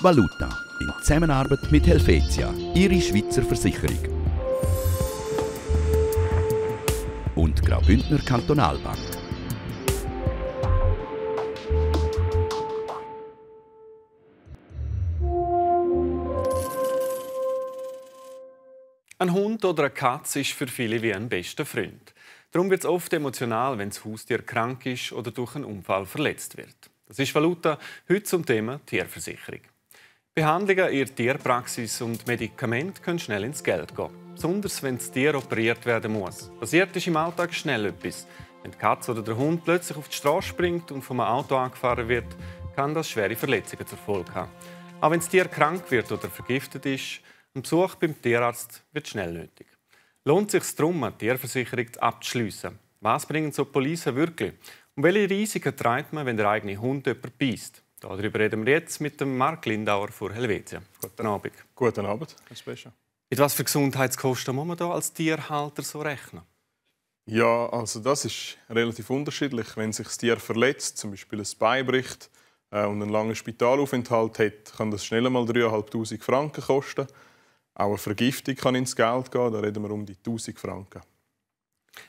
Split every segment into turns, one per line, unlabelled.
Valuta in Zusammenarbeit mit Helvetia, Ihre Schweizer Versicherung. Und Graubündner Kantonalbank. Ein Hund oder eine Katze ist für viele wie ein bester Freund. Darum wird es oft emotional, wenn das Haustier krank ist oder durch einen Unfall verletzt wird. Das ist Valuta, heute zum Thema Tierversicherung. Behandlungen in der Tierpraxis und Medikamente können schnell ins Geld gehen. Besonders wenn das Tier operiert werden muss. Passiert ist im Alltag schnell etwas. Wenn die Katze oder der Hund plötzlich auf die Straße springt und vom Auto angefahren wird, kann das schwere Verletzungen zur Folge haben. Auch wenn das Tier krank wird oder vergiftet ist, ein Besuch beim Tierarzt wird schnell nötig. Lohnt es sich darum, eine Tierversicherung abzuschliessen? Was bringen so Polizei wirklich? Und welche Risiken trägt man, wenn der eigene Hund jemanden beißt? Darüber reden wir jetzt mit dem Mark Lindauer von Helvetia. Guten Abend. Guten Abend, Mit was für Gesundheitskosten muss man da als Tierhalter so rechnen? Ja, also das ist
relativ unterschiedlich. Wenn sich das Tier verletzt, zum Beispiel ein Bein bricht äh, und einen langen Spitalaufenthalt hat, kann das schnell mal 3'500 Franken kosten. Auch eine Vergiftung kann ins Geld gehen, da reden wir um die 1'000 Franken.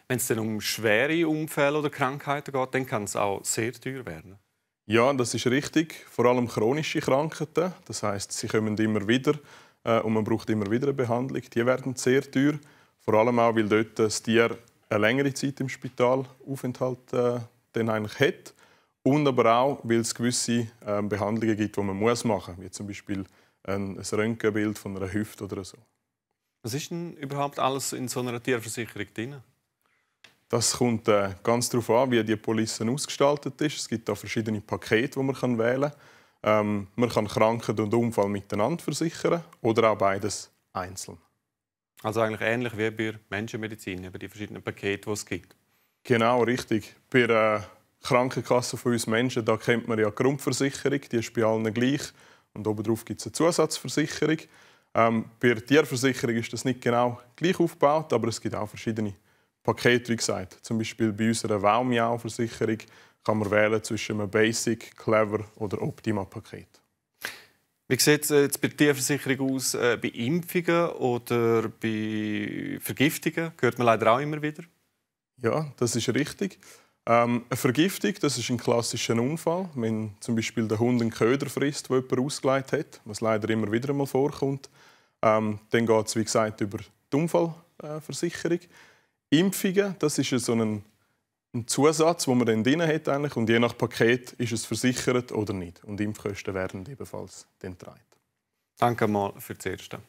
Wenn es dann um schwere Unfälle oder Krankheiten geht, dann kann es auch sehr teuer werden. Ja, das ist richtig. Vor allem
chronische Krankheiten, das heißt, sie kommen immer wieder äh, und man braucht immer wieder eine Behandlung. Die werden sehr teuer, vor allem auch, weil dort das Tier eine längere Zeit im Spital Aufenthalt äh, dann eigentlich hat und aber auch, weil es gewisse äh, Behandlungen gibt, die man muss machen muss, wie zum Beispiel ein, ein Röntgenbild von einer Hüfte oder so.
Was ist denn überhaupt alles in so einer Tierversicherung drin?
Das kommt äh, ganz darauf an, wie die Police ausgestaltet ist. Es gibt da verschiedene Pakete, die man wählen kann. Ähm, man kann Krankheit und Unfall miteinander versichern oder auch beides einzeln.
Also eigentlich ähnlich wie bei Menschenmedizin, über die verschiedenen Pakete, die es gibt.
Genau, richtig. Bei der Krankenkasse von uns Menschen da kennt man ja die Grundversicherung, die ist bei allen gleich. Und obendrauf gibt es eine Zusatzversicherung. Ähm, bei der Tierversicherung ist das nicht genau gleich aufgebaut, aber es gibt auch verschiedene Paket, wie gesagt. Zum Beispiel bei unserer Waumjau-Versicherung kann man wählen zwischen einem Basic, Clever oder Optima-Paket.
Wie sieht es äh, jetzt bei der Tierversicherung aus äh, bei Impfungen oder bei Vergiftungen? Gehört man leider auch immer wieder. Ja, das ist richtig.
Ähm, eine Vergiftung das ist ein klassischer Unfall. Wenn zum Beispiel der Hund einen Köder frisst, den jemand ausgelegt hat, was leider immer wieder mal vorkommt, ähm, dann geht es, wie gesagt, über die Unfallversicherung. Impfungen, das ist so ein, ein Zusatz, den man dann drin hat eigentlich. Und je nach Paket ist es versichert oder nicht. Und Impfkosten
werden ebenfalls dann getragen. Danke mal für das Erste.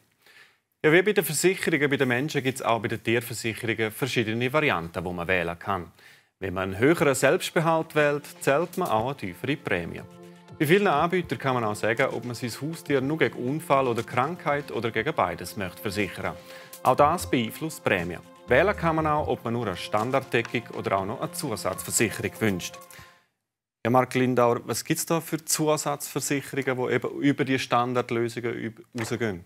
Ja, wie bei den Versicherungen bei den Menschen gibt es auch bei den Tierversicherungen verschiedene Varianten, die man wählen kann. Wenn man einen höheren Selbstbehalt wählt, zählt man auch eine tiefere Prämie. Bei vielen Anbietern kann man auch sagen, ob man sein Haustier nur gegen Unfall oder Krankheit oder gegen beides möchte versichern. Auch das beeinflusst die Prämie. Wählen kann man auch, ob man nur eine Standarddeckung oder auch noch eine Zusatzversicherung wünscht. Ja, Marc Lindauer, was gibt es da für Zusatzversicherungen, die eben über die Standardlösungen rausgehen?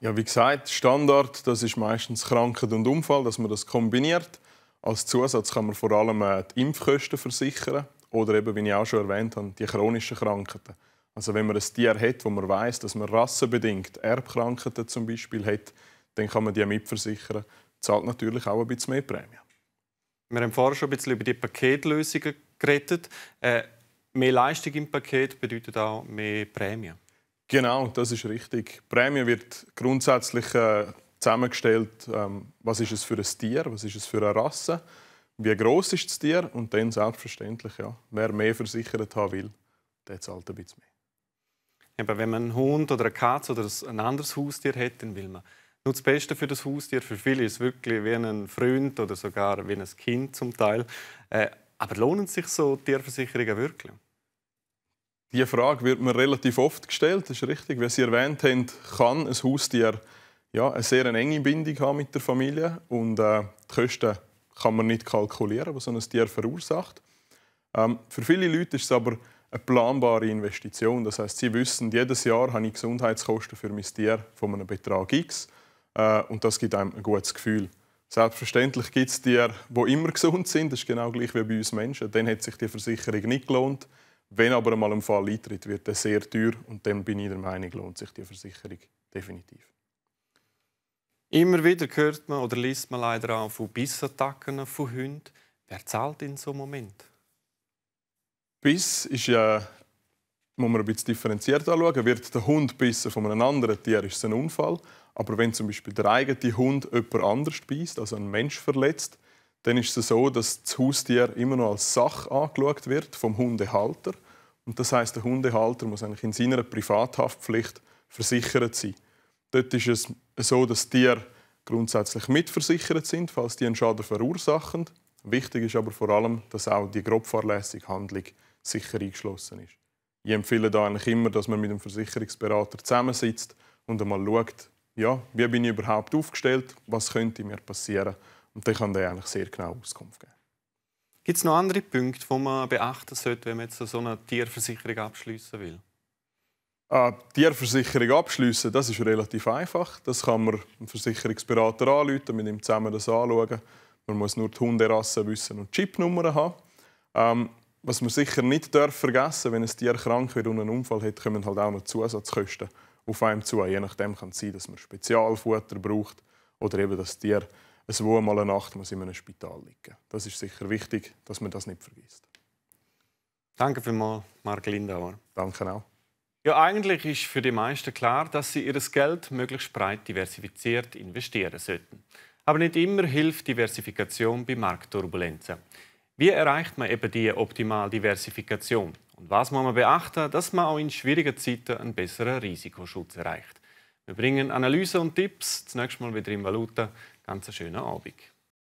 Ja, wie gesagt,
Standard das ist meistens Krankheit und Unfall, dass man das kombiniert. Als Zusatz kann man vor allem äh, die Impfkosten versichern oder eben, wie ich auch schon erwähnt habe, die chronischen Krankheiten. Also wenn man ein Tier hat, wo man weiß, dass man rassenbedingt Erbkrankheiten zum Beispiel hat, dann kann man die mitversichern zahlt natürlich auch ein bisschen mehr Prämie.
Wir haben vorher schon ein bisschen über die Paketlösungen geredet. Äh, mehr Leistung im Paket bedeutet auch mehr Prämie.
Genau, das ist richtig. Die Prämie wird grundsätzlich äh, zusammengestellt, ähm, was ist es für ein Tier, was ist es für eine Rasse, wie groß ist das Tier und dann selbstverständlich, ja, wer mehr versichert haben will, der zahlt ein bisschen mehr.
Aber wenn man einen Hund oder eine Katze oder ein anderes Haustier hat, dann will man nur das Beste für das Haustier. Für viele ist es wirklich wie ein Freund oder sogar wie ein Kind zum Teil. Äh, aber lohnen sich so Tierversicherungen wirklich? Die Frage wird
mir relativ oft gestellt, das ist richtig. Wie Sie erwähnt haben, kann ein Haustier ja, eine sehr enge Bindung haben mit der Familie und äh, die Kosten kann man nicht kalkulieren, was so ein Tier verursacht. Ähm, für viele Leute ist es aber eine planbare Investition. Das heißt, sie wissen, jedes Jahr habe ich Gesundheitskosten für mein Tier von einem Betrag X. Äh, und das gibt einem ein gutes Gefühl. Selbstverständlich gibt es Tiere, die immer gesund sind. Das ist genau gleich wie bei uns Menschen. Dann hat sich die Versicherung nicht gelohnt. Wenn aber einmal ein Fall eintritt, wird er sehr teuer. Und dann bin ich der Meinung, lohnt sich die Versicherung definitiv.
Immer wieder hört man oder liest man leider auch von Bissattacken von Hunden. Wer zahlt in so einem Moment?
Biss ist ja, muss man ein bisschen differenziert anschauen. Wird der Hund bissen von einem anderen Tier, ist es ein Unfall. Aber wenn zum Beispiel der eigene Hund jemand anders beißt, also einen Mensch verletzt, dann ist es so, dass das Haustier immer noch als Sache angeschaut wird vom Hundehalter. Und das heißt, der Hundehalter muss eigentlich in seiner Privathaftpflicht versichert sein. Dort ist es so, dass Tiere grundsätzlich mitversichert sind, falls die einen Schaden verursachen. Wichtig ist aber vor allem, dass auch die grob fahrlässige Handlung sicher eingeschlossen ist. Ich empfehle da eigentlich immer, dass man mit einem Versicherungsberater zusammensitzt und einmal schaut, ja, wie bin ich überhaupt aufgestellt, was könnte mir passieren. Und dann kann der eigentlich sehr genau Auskunft geben.
Gibt es noch andere Punkte, die man beachten sollte, wenn man jetzt so eine Tierversicherung abschließen will?
Äh, Tierversicherung abschließen, das ist relativ einfach. Das kann man einen Versicherungsberater anrufen, mit ihm zusammen das anschauen. Man muss nur die Hunderasse wissen und Chipnummern haben. Ähm, was man sicher nicht vergessen darf wenn ein Tier krank wird und einen Unfall hat, kommen halt auch noch Zusatzkosten auf einem zu. Je nachdem kann es sein, dass man Spezialfutter braucht oder eben das Tier es wohl mal eine Nacht muss in einem Spital liegen. Das ist sicher wichtig,
dass man das nicht vergisst. Danke vielmals, Marc Lindauer. Danke auch. Ja, eigentlich ist für die meisten klar, dass sie ihr Geld möglichst breit diversifiziert investieren sollten. Aber nicht immer hilft Diversifikation bei Marktturbulenzen. Wie erreicht man eben die optimale Diversifikation? Und was muss man beachten, dass man auch in schwierigen Zeiten einen besseren Risikoschutz erreicht? Wir bringen Analyse und Tipps. Zunächst mal wieder in Valuta. Ganz einen schönen Abend.